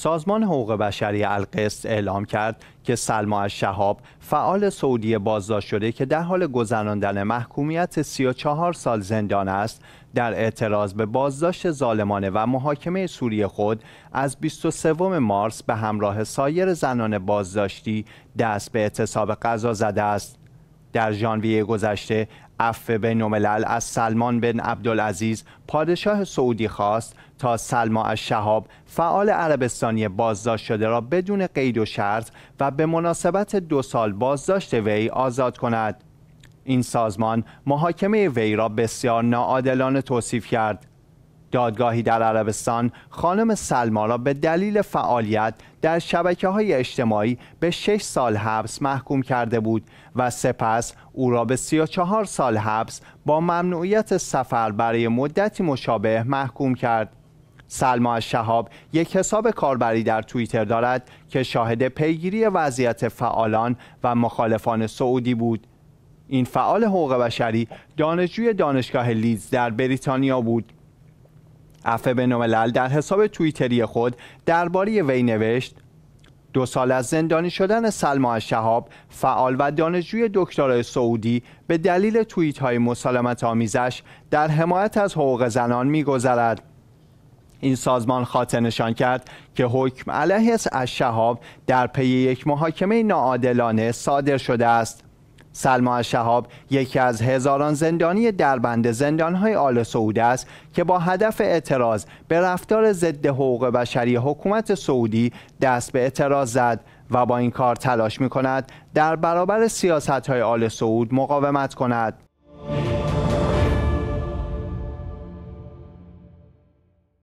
سازمان حقوق بشری القسط اعلام کرد که سلما شهاب فعال سعودی بازداشت شده که در حال گذراندن محکومیت 34 سال زندان است در اعتراض به بازداشت ظالمانه و محاکمه سوری خود از 23 مارس به همراه سایر زنان بازداشتی دست به اعتصاب قضا زده است در ژانویه گذشته اف به الملل از سلمان بن عبدالعزیز پادشاه سعودی خواست تا سلما از شهاب فعال عربستانی بازداشت شده را بدون قید و شرط و به مناسبت دو سال بازداشت وی آزاد کند این سازمان محاکمه وی را بسیار ناعادلانه توصیف کرد دادگاهی در عربستان خانم سلما را به دلیل فعالیت در شبکه های اجتماعی به 6 سال حبس محکوم کرده بود و سپس او را به 34 سال حبس با ممنوعیت سفر برای مدتی مشابه محکوم کرد. سلما از شهاب یک حساب کاربری در توییتر دارد که شاهد پیگیری وضعیت فعالان و مخالفان سعودی بود. این فعال حقوق بشری دانشجوی دانشگاه لیدز در بریتانیا بود. عفه بن در حساب توییتری خود درباره وی نوشت دو سال از زندانی شدن سلما شهاب فعال و دانشجوی دکترای سعودی به دلیل توییت های مسالمت آمیزش در حمایت از حقوق زنان میگذرد این سازمان خاطر نشان کرد که حکم علیه از شهاب در پی یک محاکمه ناعادلانه صادر شده است سلما شهاب یکی از هزاران زندانی دربند زندانهای آل سعود است که با هدف اعتراض به رفتار ضد حقوق بشری حکومت سعودی دست به اعتراض زد و با این کار تلاش می کند در برابر سیاست های آل سعود مقاومت کند.